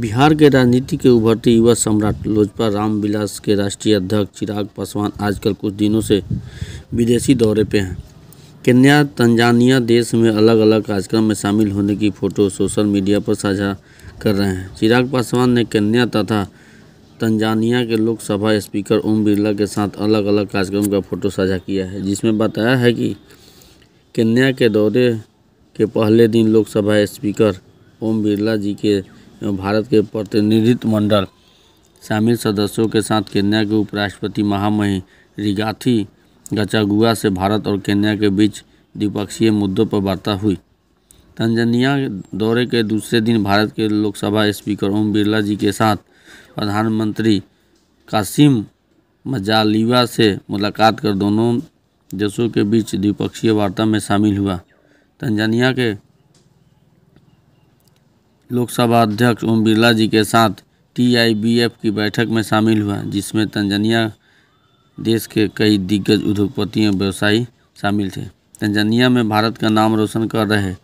बिहार के राजनीति के उभरते युवा सम्राट लोजपा रामविलास के राष्ट्रीय अध्यक्ष चिराग पासवान आजकल कुछ दिनों से विदेशी दौरे पे हैं कन्या तंजानिया देश में अलग अलग कार्यक्रम में शामिल होने की फ़ोटो सोशल मीडिया पर साझा कर रहे हैं चिराग पासवान ने कन्या तथा तंजानिया के लोकसभा स्पीकर ओम बिरला के साथ अलग अलग कार्यक्रम का फ़ोटो साझा किया है जिसमें बताया है कि कन्या के दौरे के पहले दिन लोकसभा स्पीकर ओम बिरला जी के भारत के प्रतिनिधित्व मंडल शामिल सदस्यों के साथ केन्या के उपराष्ट्रपति महामहिम रिगाथी गचागुआ से भारत और केन्या के बीच द्विपक्षीय मुद्दों पर वार्ता हुई तंजनिया दौरे के दूसरे दिन भारत के लोकसभा स्पीकर ओम बिरला जी के साथ प्रधानमंत्री कासिम मजालिवा से मुलाकात कर दोनों देशों के बीच द्विपक्षीय वार्ता में शामिल हुआ तंजानिया के लोकसभा अध्यक्ष ओम बिरला जी के साथ टीआईबीएफ की बैठक में शामिल हुआ जिसमें तंजनिया देश के कई दिग्गज उद्योगपति और व्यवसायी शामिल थे तंजनिया में भारत का नाम रोशन कर रहे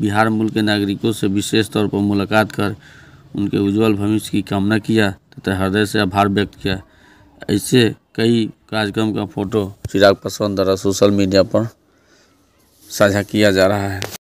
बिहार मूल के नागरिकों से विशेष तौर पर मुलाकात कर उनके उज्जवल भविष्य की कामना किया तथा हृदय से आभार व्यक्त किया ऐसे कई कार्यक्रम का फोटो चिराग पासवान द्वारा सोशल मीडिया पर साझा किया जा रहा है